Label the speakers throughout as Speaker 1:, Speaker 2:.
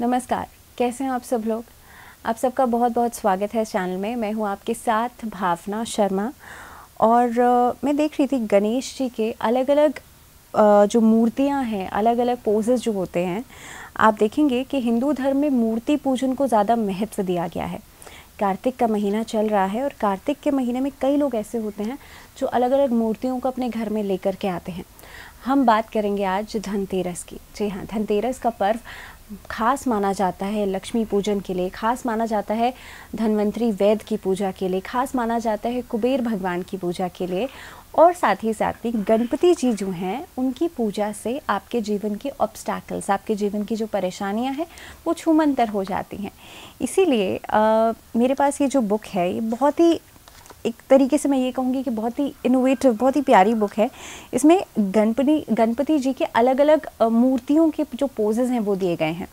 Speaker 1: नमस्कार कैसे हैं आप सब लोग आप सबका बहुत बहुत स्वागत है इस चैनल में मैं हूँ आपके साथ भावना शर्मा और आ, मैं देख रही थी गणेश जी के अलग अलग आ, जो मूर्तियाँ हैं अलग अलग पोजेज जो होते हैं आप देखेंगे कि हिंदू धर्म में मूर्ति पूजन को ज़्यादा महत्व दिया गया है कार्तिक का महीना चल रहा है और कार्तिक के महीने में कई लोग ऐसे होते हैं जो अलग अलग मूर्तियों को अपने घर में लेकर के आते हैं हम बात करेंगे आज धनतेरस की जी हाँ धनतेरस का पर्व खास माना जाता है लक्ष्मी पूजन के लिए खास माना जाता है धनवंतरी वैद्य की पूजा के लिए खास माना जाता है कुबेर भगवान की पूजा के लिए और साथ ही साथ ही गणपति जी जो हैं उनकी पूजा से आपके जीवन के ऑब्स्टैकल्स आपके जीवन की जो परेशानियां हैं वो छूमंतर हो जाती हैं इसीलिए मेरे पास ये जो बुक है ये बहुत ही एक तरीके से मैं ये कहूँगी कि बहुत ही इनोवेटिव बहुत ही प्यारी बुक है इसमें गणपति गणपति जी के अलग अलग मूर्तियों के जो पोजेज़ हैं वो दिए गए हैं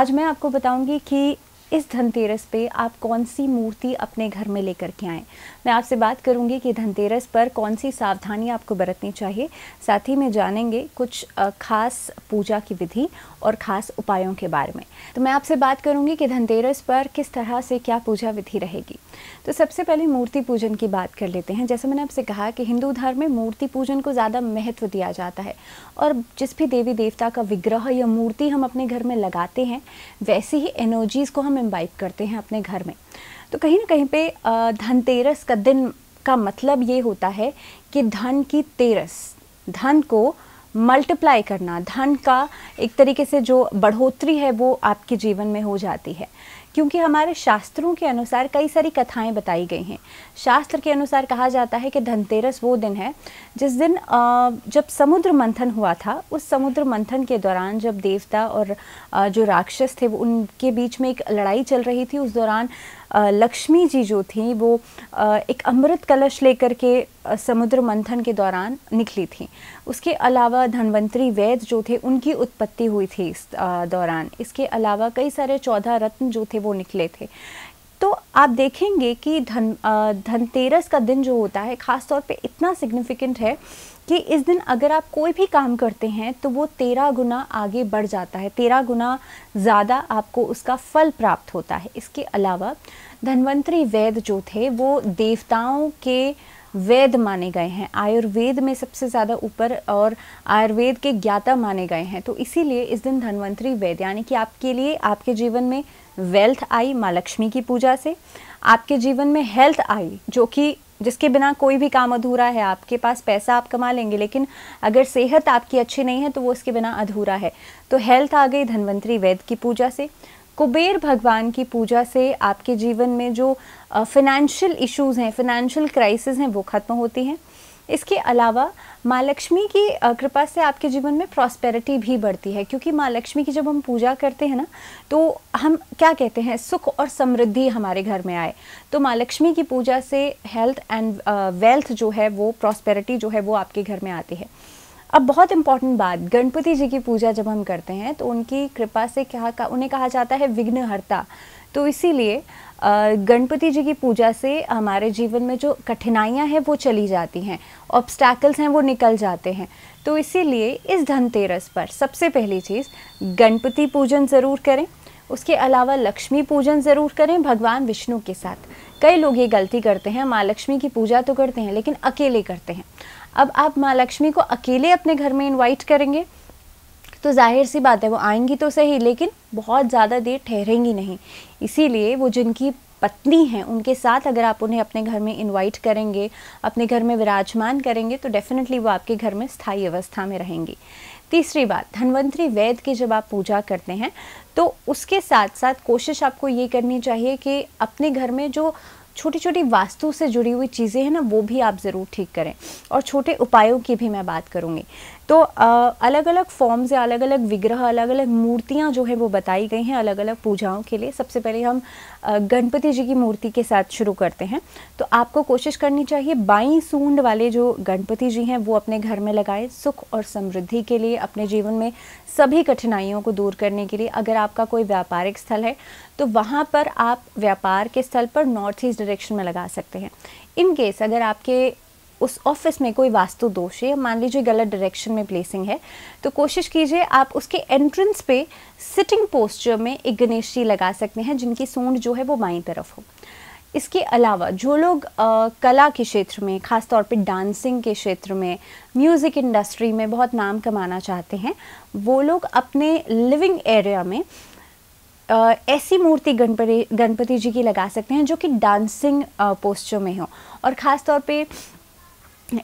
Speaker 1: आज मैं आपको बताऊँगी कि इस धनतेरस पे आप कौन सी मूर्ति अपने घर में लेकर के आएँ मैं आपसे बात करूंगी कि धनतेरस पर कौन सी सावधानी आपको बरतनी चाहिए साथ ही में जानेंगे कुछ खास पूजा की विधि और ख़ास उपायों के बारे में तो मैं आपसे बात करूंगी कि धनतेरस पर किस तरह से क्या पूजा विधि रहेगी तो सबसे पहले मूर्ति पूजन की बात कर लेते हैं जैसे मैंने आपसे कहा कि हिंदू धर्म में मूर्ति पूजन को ज़्यादा महत्व दिया जाता है और जिस भी देवी देवता का विग्रह या मूर्ति हम अपने घर में लगाते हैं वैसी ही एनर्जीज़ को हम हम इन्वाइट करते हैं अपने घर में तो कहीं ना कहीं पे धनतेरस का दिन का मतलब ये होता है कि धन की तेरस धन को मल्टीप्लाई करना धन का एक तरीके से जो बढ़ोतरी है वो आपके जीवन में हो जाती है क्योंकि हमारे शास्त्रों के अनुसार कई सारी कथाएं बताई गई हैं शास्त्र के अनुसार कहा जाता है कि धनतेरस वो दिन है जिस दिन जब समुद्र मंथन हुआ था उस समुद्र मंथन के दौरान जब देवता और जो राक्षस थे वो उनके बीच में एक लड़ाई चल रही थी उस दौरान लक्ष्मी जी जो थी वो एक अमृत कलश लेकर के समुद्र मंथन के दौरान निकली थी उसके अलावा धनवंतरी वैद्य जो थे उनकी उत्पत्ति हुई थी इस दौरान इसके अलावा कई सारे चौदह रत्न जो थे वो निकले थे तो आप देखेंगे कि धन धनतेरस का दिन जो होता है ख़ास तौर पे इतना सिग्निफिकेंट है कि इस दिन अगर आप कोई भी काम करते हैं तो वो तेरह गुना आगे बढ़ जाता है तेरह गुना ज़्यादा आपको उसका फल प्राप्त होता है इसके अलावा धन्वंतरी वैद्य जो थे वो देवताओं के वेद माने गए हैं आयुर्वेद में सबसे ज़्यादा ऊपर और आयुर्वेद के ज्ञाता माने गए हैं तो इसीलिए इस दिन धनवंतरी वैद यानी कि आपके लिए आपके जीवन में वेल्थ आई माँ लक्ष्मी की पूजा से आपके जीवन में हेल्थ आई जो कि जिसके बिना कोई भी काम अधूरा है आपके पास पैसा आप कमा लेंगे लेकिन अगर सेहत आपकी अच्छी नहीं है तो वो उसके बिना अधूरा है तो हेल्थ आ गई धनवंतरी वैद्य की पूजा से कुबेर भगवान की पूजा से आपके जीवन में जो फिनेंशियल इश्यूज हैं फिनेंशियल क्राइसिस हैं वो ख़त्म होती हैं इसके अलावा माँ लक्ष्मी की कृपा से आपके जीवन में प्रॉस्पेरिटी भी बढ़ती है क्योंकि माँ लक्ष्मी की जब हम पूजा करते हैं ना तो हम क्या कहते हैं सुख और समृद्धि हमारे घर में आए तो माँ लक्ष्मी की पूजा से हेल्थ एंड वेल्थ जो है वो प्रॉस्पेरिटी जो है वो आपके घर में आती है अब बहुत इंपॉर्टेंट बात गणपति जी की पूजा जब हम करते हैं तो उनकी कृपा से क्या का उन्हें कहा जाता है विघ्नहर्ता तो इसीलिए गणपति जी की पूजा से हमारे जीवन में जो कठिनाइयाँ हैं वो चली जाती हैं ऑब्स्टैकल्स हैं वो निकल जाते हैं तो इसीलिए इस धनतेरस पर सबसे पहली चीज़ गणपति पूजन ज़रूर करें उसके अलावा लक्ष्मी पूजन ज़रूर करें भगवान विष्णु के साथ कई लोग ये गलती करते हैं माँ लक्ष्मी की पूजा तो करते हैं लेकिन अकेले करते हैं अब आप माँ लक्ष्मी को अकेले अपने घर में इनवाइट करेंगे तो जाहिर सी बात है वो आएंगी तो सही लेकिन बहुत ज़्यादा देर ठहरेंगी नहीं इसीलिए वो जिनकी पत्नी हैं उनके साथ अगर आप उन्हें अपने घर में इनवाइट करेंगे अपने घर में विराजमान करेंगे तो डेफिनेटली वो आपके घर में स्थायी अवस्था में रहेंगी तीसरी बात धनवंतरी वैद्य की जब आप पूजा करते हैं तो उसके साथ साथ कोशिश आपको ये करनी चाहिए कि अपने घर में जो छोटी छोटी वास्तु से जुड़ी हुई चीज़ें हैं ना वो भी आप ज़रूर ठीक करें और छोटे उपायों की भी मैं बात करूँगी तो आ, अलग अलग फॉर्म्स या अलग अलग विग्रह अलग अलग मूर्तियाँ जो है वो बताई गई हैं अलग अलग पूजाओं के लिए सबसे पहले हम गणपति जी की मूर्ति के साथ शुरू करते हैं तो आपको कोशिश करनी चाहिए बाई सूंड वाले जो गणपति जी हैं वो अपने घर में लगाएं सुख और समृद्धि के लिए अपने जीवन में सभी कठिनाइयों को दूर करने के लिए अगर आपका कोई व्यापारिक स्थल है तो वहाँ पर आप व्यापार के स्थल पर नॉर्थ ईस्ट डायरेक्शन में लगा सकते हैं इन केस अगर आपके उस ऑफिस में कोई वास्तु दोष है मान लीजिए गलत डायरेक्शन में प्लेसिंग है तो कोशिश कीजिए आप उसके एंट्रेंस पे सिटिंग पोस्टर में एक गणेश जी लगा सकते हैं जिनकी सूंड जो है वो बाई तरफ हो इसके अलावा जो लोग आ, कला के क्षेत्र में ख़ास तौर पे डांसिंग के क्षेत्र में म्यूज़िक इंडस्ट्री में बहुत नाम कमाना चाहते हैं वो लोग अपने लिविंग एरिया में ऐसी मूर्ति गणपति गणपति जी की लगा सकते हैं जो कि डांसिंग पोस्चर में हो और ख़ास तौर पे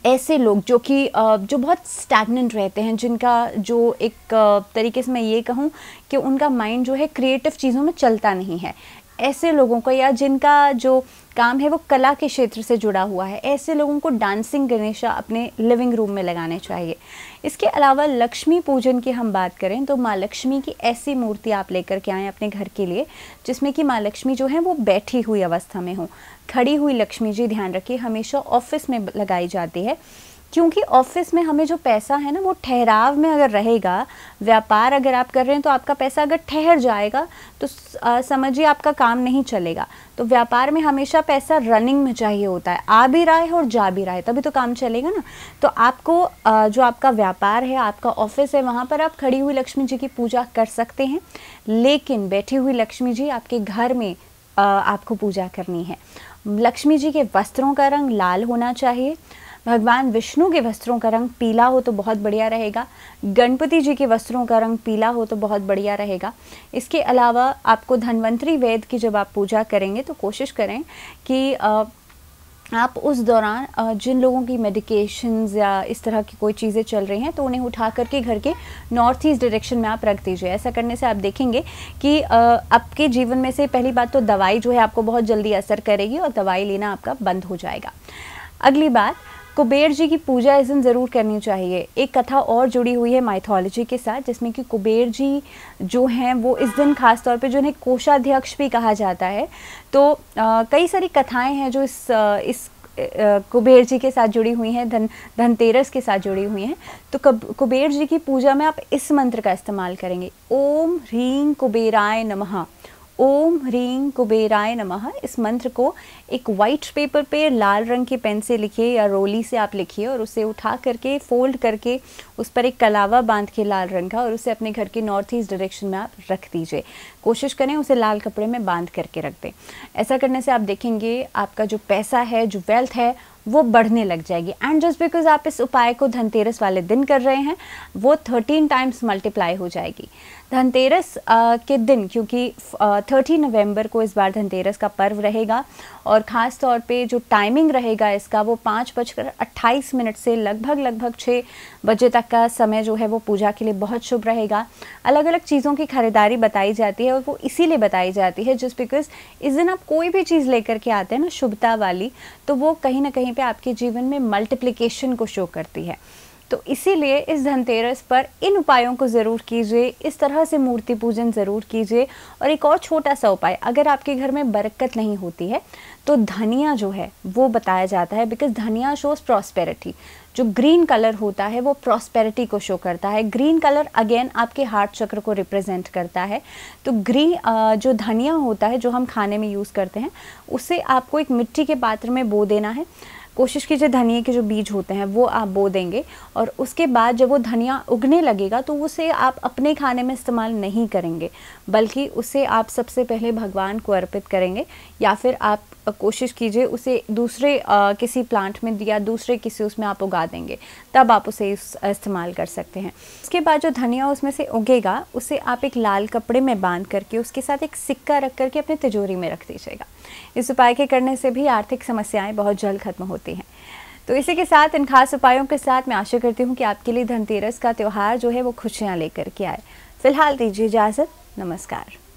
Speaker 1: ऐसे लोग जो कि जो बहुत स्टैगनेंट रहते हैं जिनका जो एक तरीके से मैं ये कहूँ कि उनका माइंड जो है क्रिएटिव चीज़ों में चलता नहीं है ऐसे लोगों को या जिनका जो काम है वो कला के क्षेत्र से जुड़ा हुआ है ऐसे लोगों को डांसिंग गणेशा अपने लिविंग रूम में लगाने चाहिए इसके अलावा लक्ष्मी पूजन की हम बात करें तो माँ लक्ष्मी की ऐसी मूर्ति आप लेकर के आएँ अपने घर के लिए जिसमें कि माँ लक्ष्मी जो है वो बैठी हुई अवस्था में हो खड़ी हुई लक्ष्मी जी ध्यान रखिए हमेशा ऑफिस में लगाई जाती है क्योंकि ऑफिस में हमें जो पैसा है ना वो ठहराव में अगर रहेगा व्यापार अगर आप कर रहे हैं तो आपका पैसा अगर ठहर जाएगा तो समझिए आपका काम नहीं चलेगा तो व्यापार में हमेशा पैसा रनिंग में चाहिए होता है आ भी रहा है और जा भी रहा है तभी तो काम चलेगा ना तो आपको आ, जो आपका व्यापार है आपका ऑफिस है वहाँ पर आप खड़ी हुई लक्ष्मी जी की पूजा कर सकते हैं लेकिन बैठी हुई लक्ष्मी जी आपके घर में आ, आपको पूजा करनी है लक्ष्मी जी के वस्त्रों का रंग लाल होना चाहिए भगवान विष्णु के वस्त्रों का रंग पीला हो तो बहुत बढ़िया रहेगा गणपति जी के वस्त्रों का रंग पीला हो तो बहुत बढ़िया रहेगा इसके अलावा आपको धनवंतरी वेद की जब आप पूजा करेंगे तो कोशिश करें कि आप उस दौरान जिन लोगों की मेडिकेशंस या इस तरह की कोई चीज़ें चल रही हैं तो उन्हें उठा करके घर के नॉर्थ ईस्ट डायरेक्शन में आप रख दीजिए ऐसा करने से आप देखेंगे कि आपके जीवन में से पहली बात तो दवाई जो है आपको बहुत जल्दी असर करेगी और दवाई लेना आपका बंद हो जाएगा अगली बात कुबेर जी की पूजा इस दिन ज़रूर करनी चाहिए एक कथा और जुड़ी हुई है माइथोलॉजी के साथ जिसमें कि कुबेर जी जो हैं वो इस दिन खास तौर पे जो उन्हें कोषाध्यक्ष भी कहा जाता है तो आ, कई सारी कथाएं हैं जो इस आ, इस कुबेर जी के साथ जुड़ी हुई हैं धन धनतेरस के साथ जुड़ी हुई हैं तो कब कुबेर जी की पूजा में आप इस मंत्र का इस्तेमाल करेंगे ओम ह्रीम कुबेराय नमः ओम ह्रीम कुबेराय नमः इस मंत्र को एक वाइट पेपर पे लाल रंग के पेन से लिखिए या रोली से आप लिखिए और उसे उठा करके फोल्ड करके उस पर एक कलावा बांध के लाल रंग का और उसे अपने घर के नॉर्थ ईस्ट डायरेक्शन में आप रख दीजिए कोशिश करें उसे लाल कपड़े में बांध करके रख दें ऐसा करने से आप देखेंगे आपका जो पैसा है जो वेल्थ है वो बढ़ने लग जाएगी एंड जस्ट बिकॉज आप इस उपाय को धनतेरस वाले दिन कर रहे हैं वो थर्टीन टाइम्स मल्टीप्लाई हो जाएगी धनतेरस के दिन क्योंकि थर्टी नवंबर को इस बार धनतेरस का पर्व रहेगा और ख़ास तौर पे जो टाइमिंग रहेगा इसका वो पाँच बजकर अट्ठाईस मिनट से लगभग लगभग छः बजे तक का समय जो है वो पूजा के लिए बहुत शुभ रहेगा अलग अलग चीज़ों की खरीदारी बताई जाती है और वो इसीलिए बताई जाती है जस्ट बिकॉज इस दिन आप कोई भी चीज़ लेकर के आते हैं ना शुभता वाली तो वो कहीं ना कहीं पर आपके जीवन में मल्टीप्लीकेशन को शो करती है तो इसीलिए इस धनतेरस पर इन उपायों को ज़रूर कीजिए इस तरह से मूर्ति पूजन ज़रूर कीजिए और एक और छोटा सा उपाय अगर आपके घर में बरकत नहीं होती है तो धनिया जो है वो बताया जाता है बिकॉज धनिया शोज़ प्रॉस्पेरिटी जो ग्रीन कलर होता है वो प्रॉस्पेरिटी को शो करता है ग्रीन कलर अगेन आपके हार्ट चक्र को रिप्रेजेंट करता है तो ग्रीन जो धनिया होता है जो हम खाने में यूज़ करते हैं उसे आपको एक मिट्टी के पात्र में बो देना है कोशिश कीजिए धनिए के जो बीज होते हैं वो आप बो देंगे और उसके बाद जब वो धनिया उगने लगेगा तो उसे आप अपने खाने में इस्तेमाल नहीं करेंगे बल्कि उसे आप सबसे पहले भगवान को अर्पित करेंगे या फिर आप कोशिश कीजिए उसे दूसरे आ, किसी प्लांट में दिया दूसरे किसी उसमें आप उगा देंगे तब आप उसे इस्तेमाल कर सकते हैं उसके बाद जो धनिया उसमें से उगेगा उसे आप एक लाल कपड़े में बांध करके उसके साथ एक सिक्का रख करके अपने तिजोरी में रख दीजिएगा इस उपाय के करने से भी आर्थिक समस्याएं बहुत जल्द खत्म होती हैं तो इसी के साथ इन खास उपायों के साथ मैं आशा करती हूँ कि आपके लिए धनतेरस का त्यौहार जो है वो खुशियाँ लेकर के आए फिलहाल दीजिए इजाज़त नमस्कार